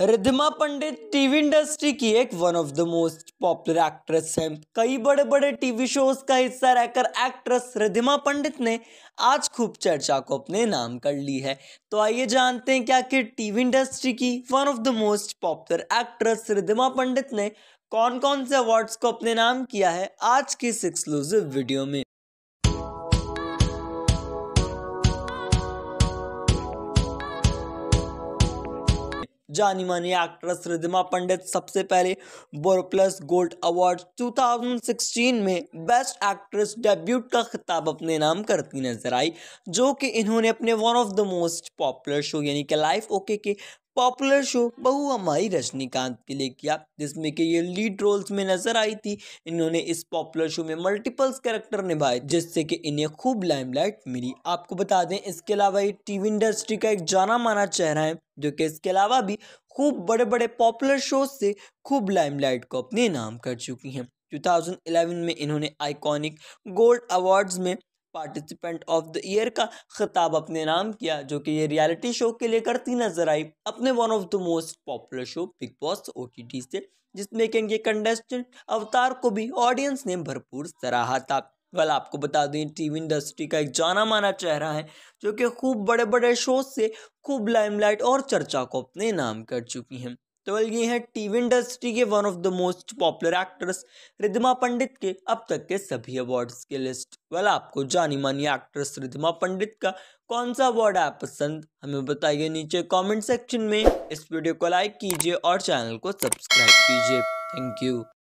रिद्धिमा पंडित TV industry की एक one of the most popular actress हैं कई बड़े बड़े टीवी शोज का हिस्सा रहकर एक्ट्रेस रिद्धिमा पंडित ने आज खूब चर्चा को अपने नाम कर ली है तो आइए जानते हैं क्या कि टीवी इंडस्ट्री की one of the most popular actress Riddhima Pandit ने कौन कौन से अवार्ड्स को अपने नाम किया है आज की इस एक्सक्लूसिव वीडियो में जानी मानी एक्ट्रेस रिदिमा पंडित सबसे पहले बोरप्लस गोल्ड अवार्ड 2016 में बेस्ट एक्ट्रेस डेब्यूट का खिताब अपने नाम करती नजर आई जो कि इन्होंने अपने one of the most popular show यानी कि लाइफ ओके के पॉपुलर शो बहु हमारी रजनीकांत के लिए किया जिसमें कि ये लीड रोल्स में नजर आई थी इन्होंने इस पॉपुलर शो में मल्टीपल्स कैरेक्टर निभाए जिससे कि इन्हें खूब लाइमलाइट मिली आपको बता दें इसके अलावा ये टीवी इंडस्ट्री का एक जाना माना चेहरा है जो कि इसके अलावा भी खूब बड़े बड़े पॉपुलर शोज से खूब लाइम को अपने नाम कर चुकी हैं 2011 में इन्होंने आइकॉनिक गोल्ड अवार्ड्स में पार्टिसिपेंट ऑफ द ईयर का खिताब अपने नाम किया जो कि ये रियलिटी शो के लिए करती नजर आई अपने one of the most popular show Bigg Boss ओ से जिसमें कि इनके कंटेस्टेंट अवतार को भी ऑडियंस ने भरपूर सराहा था वेल आपको बता दें टीवी इंडस्ट्री का एक जाना माना चेहरा है जो कि खूब बड़े बड़े शो से खूब लाइमलाइट और चर्चा को अपने नाम कर चुकी हैं तो ये हैं टीवी इंडस्ट्री के one of the most popular actress Riddhima Pandit के अब तक के सभी अवार्ड्स की लिस्ट वेल आपको जानी मानी एक्ट्रेस रिद्धिमा पंडित का कौन सा अवार्ड है पसंद हमें बताइए नीचे कमेंट सेक्शन में इस वीडियो को लाइक कीजिए और चैनल को सब्सक्राइब कीजिए थैंक यू